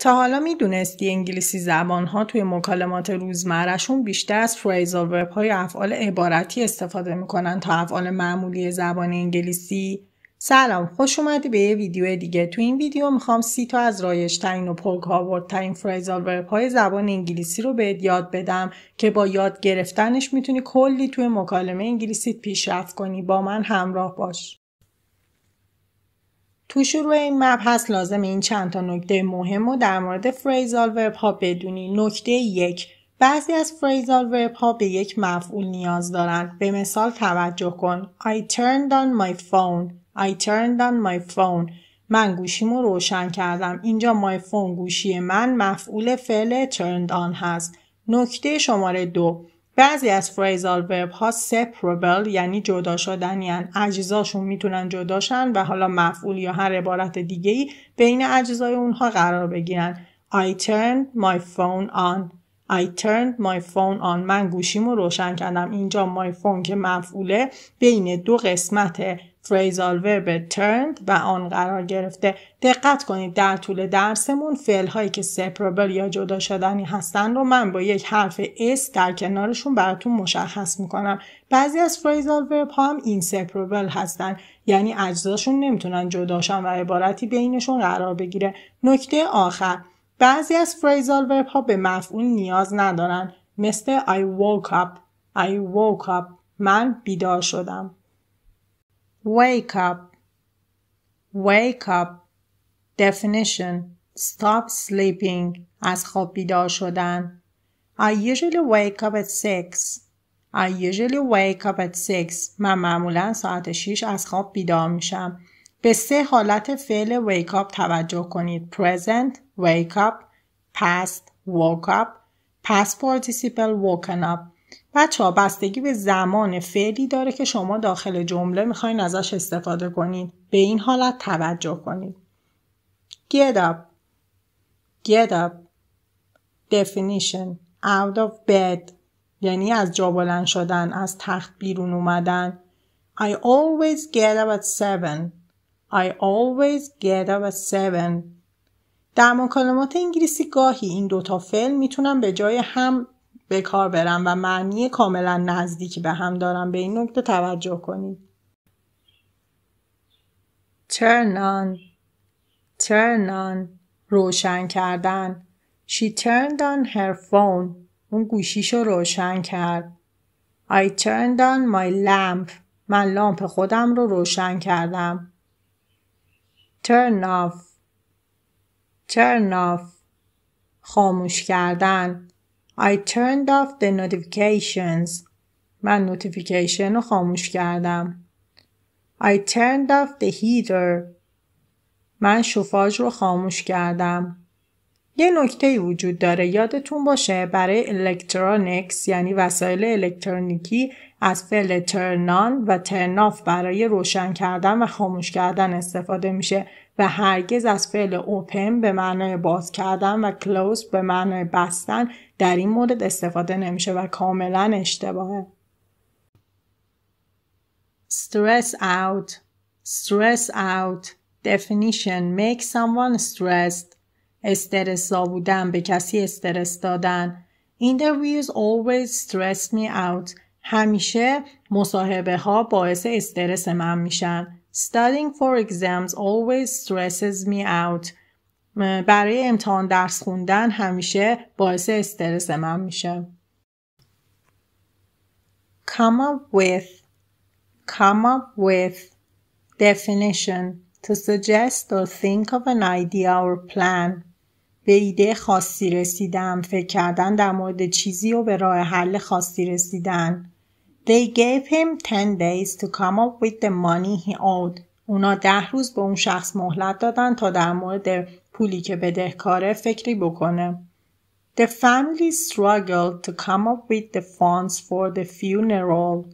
تا حالا میدونستی انگلیسی زبان ها توی مکالمات روزمرهشون بیشتر از فریز و ورب های افعال عبارتی استفاده میکنن تا افعال معمولی زبان انگلیسی؟ سلام خوش اومدی به یه ویدیو دیگه تو این ویدیو میخوام سی تا از رایجترین و پرکاربردترین فریزال ورب های زبان انگلیسی رو بهت یاد بدم که با یاد گرفتنش میتونی کلی توی مکالمه انگلیسی پیشرفت کنی با من همراه باش تو شروع این مبحث لازم این چند تا نکته مهم رو در مورد فریزال ورب ها بدونی نکته یک بعضی از فریزال ورب ها به یک مفعول نیاز دارند به مثال توجه کن I turned on my phone I turned on my phone من گوشیمو روشن کردم اینجا my phone گوشی من مفعول فعل turned on هست نکته شماره دو بعضی از فریزال ورب ها separable یعنی جدا شدنی یعنی اجزاشون میتونن جداشن و حالا مفعول یا هر عبارت دیگه ای بین اجزای اونها قرار بگیرن I turned my phone on I turned my phone on من گوشیمو روشن کردم اینجا my phone که مفعوله بین دو قسمت فریزال ورب turned و آن قرار گرفته دقت کنید در طول درسمون فعل هایی که سپرابل یا جدا شدنی هستن رو من با یک حرف S در کنارشون براتون مشخص میکنم بعضی از فریزال ورب ها هم اینسپرابل هستن یعنی اجزاشون نمیتونن جداشن و عبارتی بینشون قرار بگیره نکته آخر بعضی از فریزال ورب ها به مفعول نیاز ندارن مثل I woke up I woke up من بیدار شدم Wake up. Wake up. Definition. Stop sleeping. از خواب بیدار شدن. I usually wake up at 6. I usually wake up at 6. من معمولا ساعت 6 از خواب بیدار میشم. به سه حالت فعل wake up توجه کنید. Present, wake up, past, woke up, past participle, woken up. بچه ها بستگی به زمان فعلی داره که شما داخل جمله میخواین ازش استفاده کنید. به این حالت توجه کنید. Get up. Get up. Definition. Out of bed. یعنی از جا بلند شدن. از تخت بیرون اومدن. I always get up at seven. I always get up at seven. در مکالمات انگلیسی گاهی این دوتا فعل میتونن به جای هم به کار برم و معنی کاملا نزدیکی به هم دارم به این نکته توجه کنید Turn on روشن کردن She turned on her phone. اون گوشیشو روشن کرد. I turned on my lamp. من لامپ خودم رو روشن کردم. Turn off. Turn off. خاموش کردن. I turned off the notifications. من نوتیفیکیشن رو خاموش کردم. I turned off the heater. من شوفاژ رو خاموش کردم. یه نکته وجود داره یادتون باشه برای الکترونیکس یعنی وسایل الکترونیکی از فعل ترنان و ترناف برای روشن کردن و خاموش کردن استفاده میشه و هرگز از فعل اوپن به معنای باز کردن و کلوز به معنای بستن در این مورد استفاده نمیشه و کاملا اشتباهه. stress out stress out definition make someone stressed استرس بودن به کسی استرس دادن interviews always stress me out همیشه مصاحبه ها باعث استرس من میشن Studying for exams always stresses me out. برای امتحان درس خوندن همیشه باعث استرس من میشه. Come up with Come up with Definition To suggest or think of an idea or plan به ایده خاصی رسیدن، فکر کردن در مورد چیزی و به راه حل خاصی رسیدن. They gave him 10 days to come up with the money he owed. اونا ده روز به اون شخص مهلت دادن تا در مورد پولی که بدهکاره فکری بکنه. The family struggled to come up with the funds for the funeral.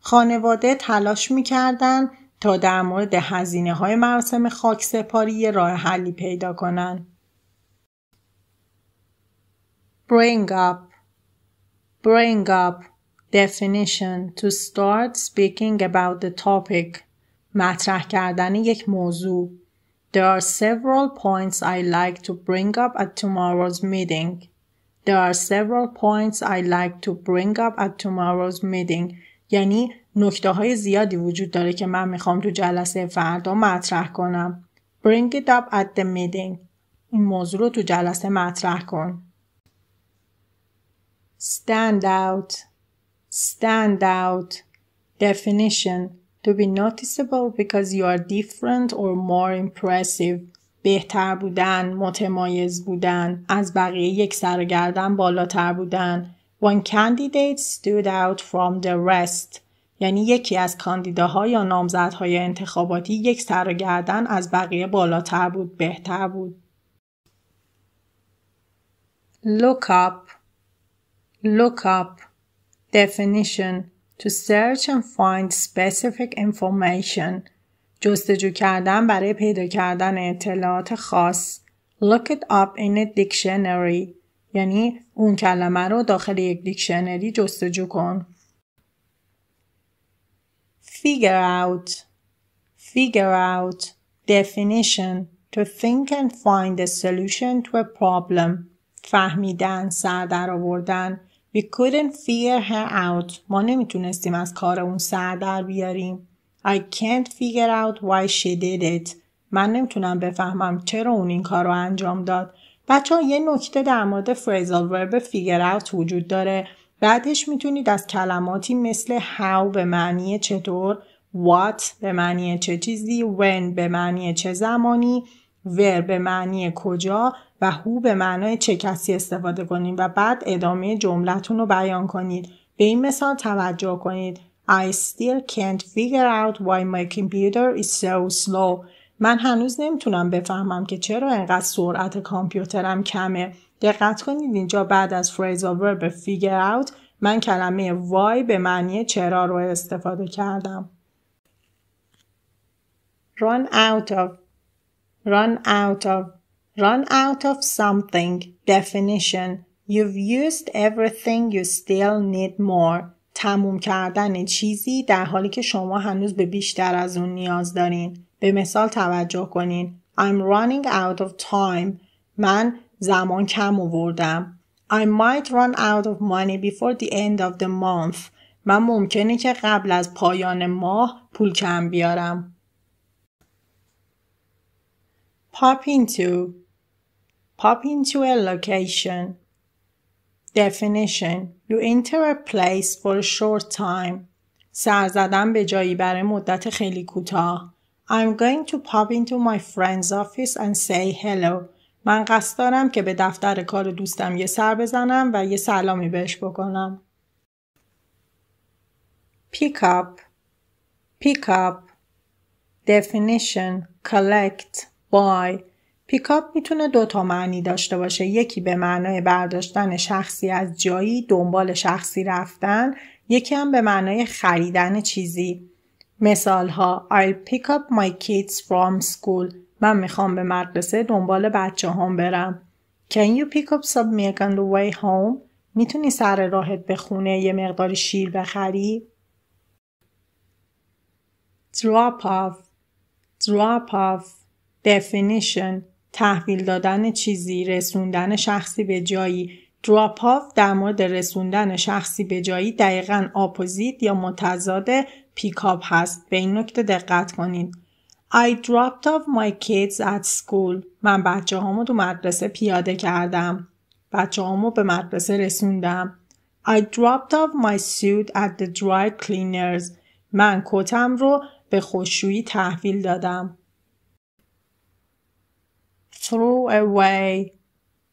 خانواده تلاش میکردن تا در مورد هزینه های مراسم خاک سپاری یه راه حلی پیدا کنن. Bring up Bring up definition to start speaking about the topic مطرح کردن یک موضوع There are several points I like to bring up at tomorrow's meeting. There are several points I like to bring up at tomorrow's meeting. یعنی نکته های زیادی وجود داره که من میخوام تو جلسه فردا مطرح کنم. Bring it up at the meeting. این موضوع رو تو جلسه مطرح کن. Stand out stand out definition to be noticeable because you are different or more impressive بهتر بودن متمایز بودن از بقیه یک سرگردن بالاتر بودن One candidate stood out from the rest یعنی یکی از کاندیداها یا نامزدهای انتخاباتی یک سر از بقیه بالاتر بود بهتر بود look up look up Definition To search and find specific information جستجو کردن برای پیدا کردن اطلاعات خاص Look it up in a dictionary یعنی اون کلمه رو داخل یک دیکشنری جستجو کن Figure out Figure out Definition To think and find a solution to a problem فهمیدن، سر در آوردن We couldn't figure her out. ما نمیتونستیم از کار اون سر در بیاریم. I can't figure out why she did it. من نمیتونم بفهمم چرا اون این کار رو انجام داد. بچه ها یه نکته در مورد فریزال ورب فیگر اوت وجود داره. بعدش میتونید از کلماتی مثل how به معنی چطور، what به معنی چه چیزی، when به معنی چه زمانی، ور به معنی کجا و هو به معنای چه کسی استفاده کنید و بعد ادامه جملتون رو بیان کنید. به این مثال توجه کنید. I still can't figure out why my computer is so slow. من هنوز نمیتونم بفهمم که چرا انقدر سرعت کامپیوترم کمه. دقت کنید اینجا بعد از آور به figure out من کلمه وای به معنی چرا رو استفاده کردم. Run out of run out of run out of something definition you've used everything you still need more تموم کردن چیزی در حالی که شما هنوز به بیشتر از اون نیاز دارین به مثال توجه کنین I'm running out of time من زمان کم آوردم I might run out of money before the end of the month من ممکنه که قبل از پایان ماه پول کم بیارم pop into pop into a location definition you enter a place for a short time سر زدن به جایی برای مدت خیلی کوتاه I'm going to pop into my friend's office and say hello. من قصد دارم که به دفتر کار دوستم یه سر بزنم و یه سلامی بهش بکنم. Pick up Pick up Definition Collect بای پیکاپ میتونه دو تا معنی داشته باشه یکی به معنای برداشتن شخصی از جایی دنبال شخصی رفتن یکی هم به معنای خریدن چیزی مثال ها I'll pick up my kids from school من میخوام به مدرسه دنبال بچه هم برم Can you pick up some milk on the way home? میتونی سر راهت به خونه یه مقدار شیر بخری؟ Drop off Drop off definition تحویل دادن چیزی رسوندن شخصی به جایی دراپ آف در مورد رسوندن شخصی به جایی دقیقا اپوزیت یا متضاد پیکاپ هست به این نکته دقت کنید I dropped off my kids at school. من بچه هامو تو مدرسه پیاده کردم. بچه هامو به مدرسه رسوندم. I dropped off my suit at the dry cleaners. من کتم رو به خوشویی تحویل دادم. throw away,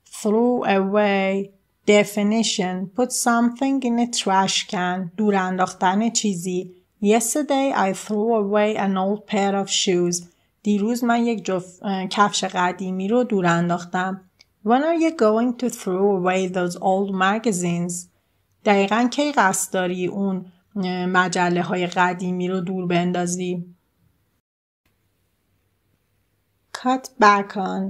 throw away definition put something in a trash can دور انداختن چیزی yesterday I threw away an old pair of shoes دیروز من یک جف... کفش قدیمی رو دور انداختم When are you going to throw away those old magazines? دقیقا کی قصد داری اون مجله های قدیمی رو دور بندازی؟ cut back on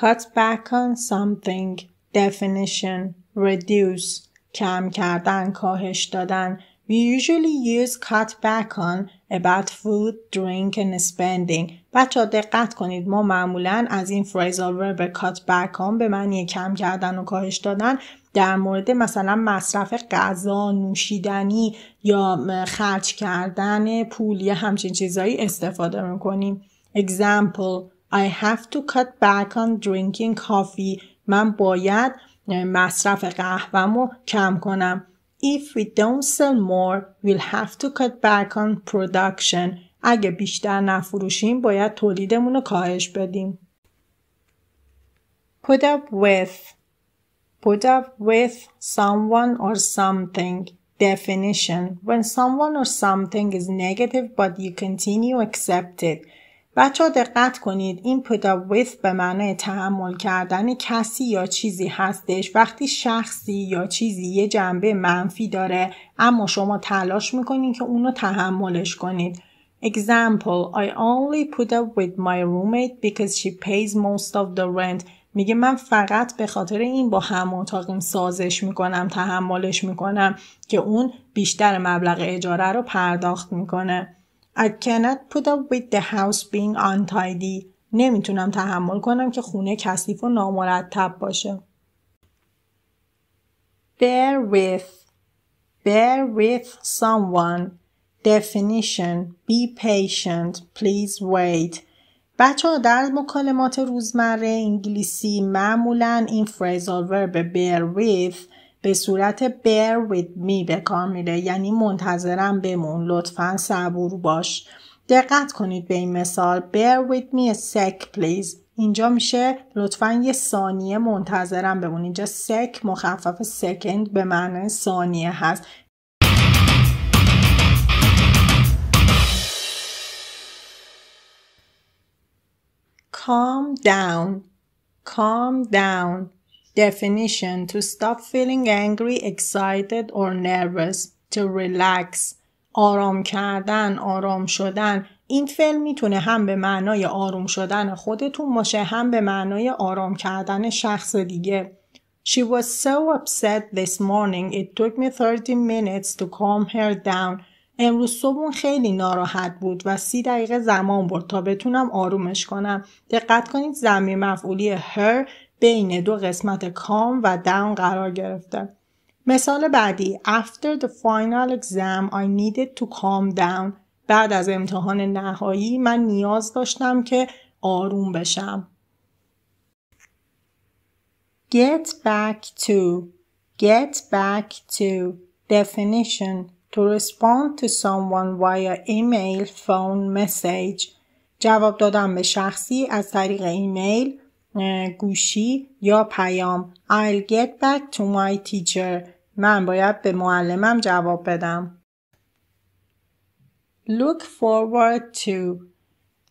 cut back on something definition reduce کم کردن کاهش دادن We usually use cut back on about food, drink and spending. بچه دقت کنید ما معمولا از این فریزال ورب cut back on به معنی کم کردن و کاهش دادن در مورد مثلا مصرف غذا، نوشیدنی یا خرج کردن پول یا همچین چیزهایی استفاده میکنیم. example I have to cut back on drinking coffee من باید مصرف قهوهمو کم کنم If we don't sell more, we'll have to cut back on production. اگه بیشتر نفروشیم باید تولیدمون رو کاهش بدیم. Put up with Put up with someone or something. Definition When someone or something is negative but you continue accept it. بچه ها دقت کنید این ویف به معنای تحمل کردن کسی یا چیزی هستش وقتی شخصی یا چیزی یه جنبه منفی داره اما شما تلاش میکنید که اونو تحملش کنید Example, I only put up with my roommate because she pays most of the rent. میگه من فقط به خاطر این با هم اتاقیم سازش میکنم تحملش میکنم که اون بیشتر مبلغ اجاره رو پرداخت میکنه. I cannot put up with the house being untidy. نمیتونم تحمل کنم که خونه کثیف و نامرتب باشه. Bear with Bear with someone Definition Be patient Please wait بچه ها در مکالمات روزمره انگلیسی معمولا این فریزال ورب bear with به صورت bear with me به کار میره یعنی منتظرم بمون لطفا صبور باش دقت کنید به این مثال bear with me a sec please اینجا میشه لطفا یه ثانیه منتظرم بمون اینجا سک مخفف second به معنی ثانیه هست calm down calm down Definition to stop feeling angry, excited or nervous. To relax. آرام کردن، آرام شدن. این فعل میتونه هم به معنای آروم شدن خودتون باشه هم به معنای آرام کردن شخص دیگه. She was so upset this morning it took me 30 minutes to calm her down. امروز صبح خیلی ناراحت بود و سی دقیقه زمان برد تا بتونم آرومش کنم. دقت کنید زمین مفعولی her بین دو قسمت کام و دان قرار گرفته. مثال بعدی After the final exam I needed to calm down بعد از امتحان نهایی من نیاز داشتم که آروم بشم. Get back to Get back to Definition To respond to someone via email, phone, message جواب دادن به شخصی از طریق ایمیل، گوشی یا پیام I'll get back to my teacher من باید به معلمم جواب بدم Look forward to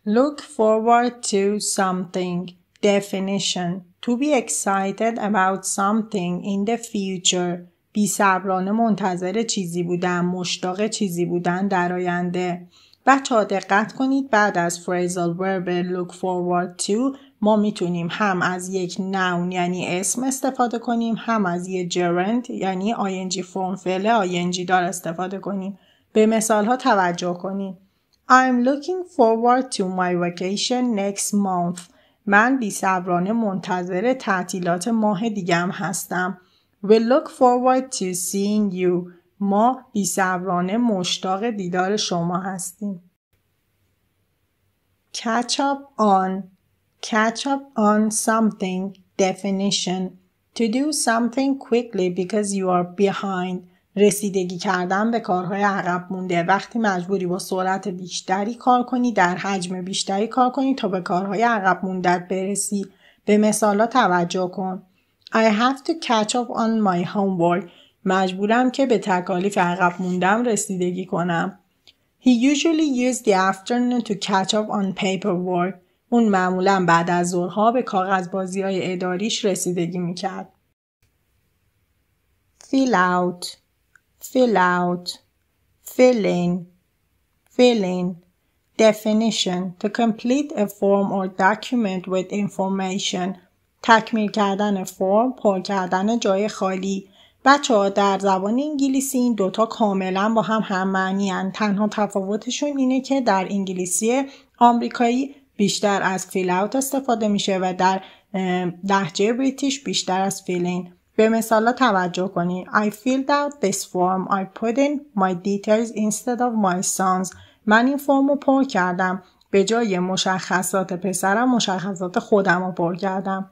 Look forward to something Definition To be excited about something in the future بی صبرانه منتظر چیزی بودن مشتاق چیزی بودن در آینده بچه دقت کنید بعد از phrasal verb look forward to ما میتونیم هم از یک نون یعنی اسم استفاده کنیم هم از یه جرند یعنی آینجی فرم فعل آینجی دار استفاده کنیم به مثال ها توجه کنیم I'm looking forward to my vacation next month من صبرانه منتظر تعطیلات ماه دیگم هستم We look forward to seeing you ما صبرانه مشتاق دیدار شما هستیم catch up on catch up on something definition to do something quickly because you are behind رسیدگی کردن به کارهای عقب مونده وقتی مجبوری با سرعت بیشتری کار کنی در حجم بیشتری کار کنی تا به کارهای عقب موندت برسی به مثالا توجه کن I have to catch up on my homework مجبورم که به تکالیف عقب موندم رسیدگی کنم He usually used the afternoon to catch up on paperwork اون معمولا بعد از ظهرها به کاغذ بازی های اداریش رسیدگی میکرد. fill out fill out fill in definition to complete a form or document with information تکمیل کردن فرم پر کردن جای خالی بچه ها در زبان انگلیسی این دوتا کاملا با هم هم معنی تنها تفاوتشون اینه که در انگلیسی آمریکایی بیشتر از فیل اوت استفاده میشه و در دهجه بریتیش بیشتر از فیلین به مثال توجه کنید I filled out this form I put in my details instead of my sons من این فرم رو پر کردم به جای مشخصات پسرم مشخصات خودم رو پر کردم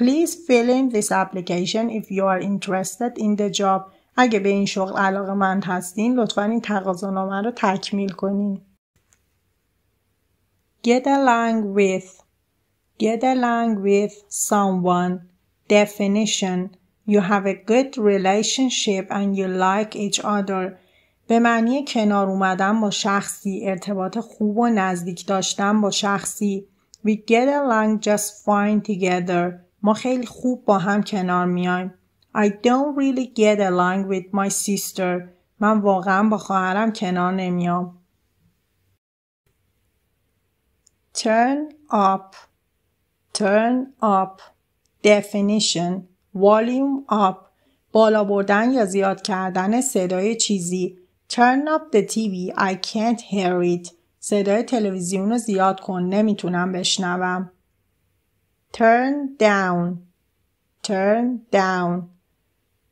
Please fill in this application if you are interested in the job. اگه به این شغل علاقه مند هستین لطفا این تقاضا رو تکمیل کنین. get along with get along with someone definition you have a good relationship and you like each other به معنی کنار اومدن با شخصی ارتباط خوب و نزدیک داشتن با شخصی we get along just fine together ما خیلی خوب با هم کنار میایم I don't really get along with my sister من واقعا با خواهرم کنار نمیام turn up, turn up, definition, volume up, بالا بردن یا زیاد کردن صدای چیزی turn up the TV I can't hear it صدای تلویزیون رو زیاد کن نمیتونم بشنوم turn down turn down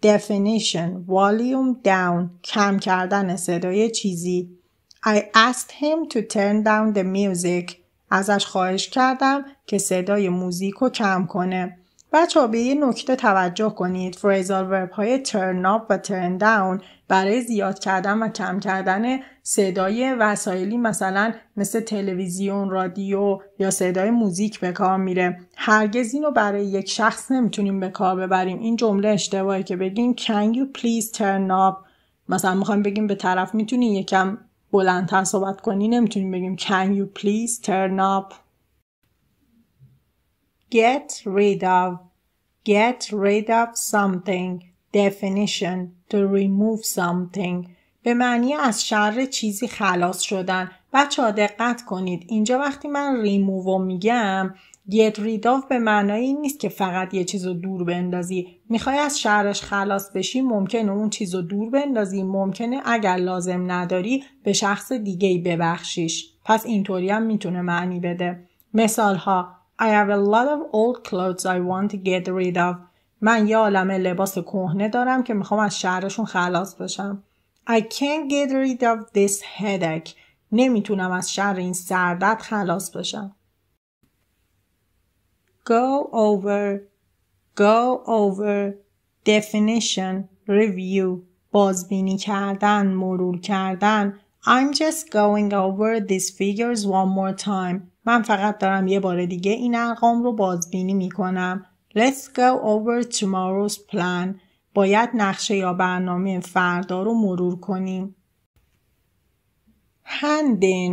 definition volume down کم کردن صدای چیزی I asked him to turn down the music ازش خواهش کردم که صدای موزیک رو کم کنه. بچه ها به یه نکته توجه کنید فریزال ورب های ترن و ترن داون برای زیاد کردن و کم کردن صدای وسایلی مثلا مثل تلویزیون، رادیو یا صدای موزیک به کار میره هرگز اینو برای یک شخص نمیتونیم به کار ببریم این جمله اشتباهی که بگیم can you please turn up مثلا میخوایم بگیم به طرف میتونی یکم بلندتر صحبت کنی نمیتونیم بگیم can you please turn up get rid of get rid of something definition to remove something به معنی از شر چیزی خلاص شدن بچه ها دقت کنید اینجا وقتی من ریموو میگم rid of به معنای این نیست که فقط یه چیز رو دور بندازی میخوای از شهرش خلاص بشی ممکنه اون چیز رو دور بندازی ممکنه اگر لازم نداری به شخص دیگه ببخشیش پس اینطوری هم میتونه معنی بده مثال ها I have a lot of old clothes I want to get rid of من یه عالم لباس کهنه دارم که میخوام از شهرشون خلاص بشم I can't get rid of this headache نمیتونم از شر این سردت خلاص بشم go over go over definition review بازبینی کردن مرور کردن I'm just going over these figures one more time من فقط دارم یه بار دیگه این ارقام رو بازبینی می کنم Let's go over tomorrow's plan باید نقشه یا برنامه فردا رو مرور کنیم Hand in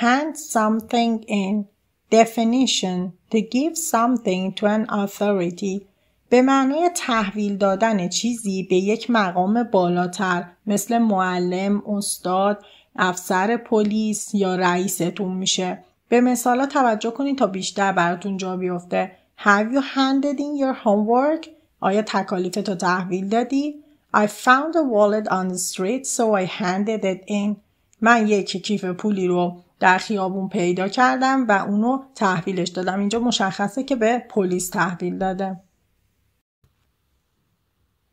Hand something in definition to give something to an authority به معنای تحویل دادن چیزی به یک مقام بالاتر مثل معلم، استاد، افسر پلیس یا رئیستون میشه. به مثالا توجه کنید تا بیشتر براتون جا بیفته. Have you handed in your homework? آیا تکالیف تو تحویل دادی؟ I found a wallet on the street so I handed it in. من یک کیف پولی رو در خیابون پیدا کردم و اونو تحویلش دادم اینجا مشخصه که به پلیس تحویل داده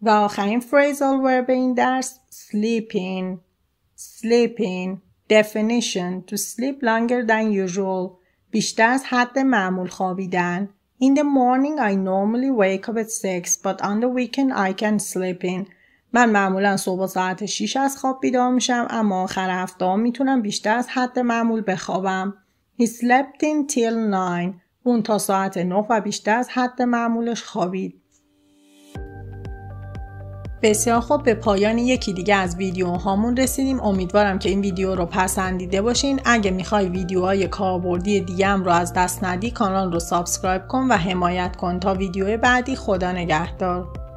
و آخرین فریزل ورب به این درس sleeping sleeping definition to sleep longer than usual بیشتر از حد معمول خوابیدن In the morning I normally wake up at 6 but on the weekend I can sleep in من معمولا صبح ساعت 6 از خواب بیدار میشم اما آخر هفته ها میتونم بیشتر از حد معمول بخوابم. He slept in till 9. اون تا ساعت 9 و بیشتر از حد معمولش خوابید. بسیار خوب به پایان یکی دیگه از ویدیوهامون رسیدیم امیدوارم که این ویدیو رو پسندیده باشین اگه میخوای ویدیوهای کاربردی دیگم رو از دست ندی کانال رو سابسکرایب کن و حمایت کن تا ویدیو بعدی خدا نگهدار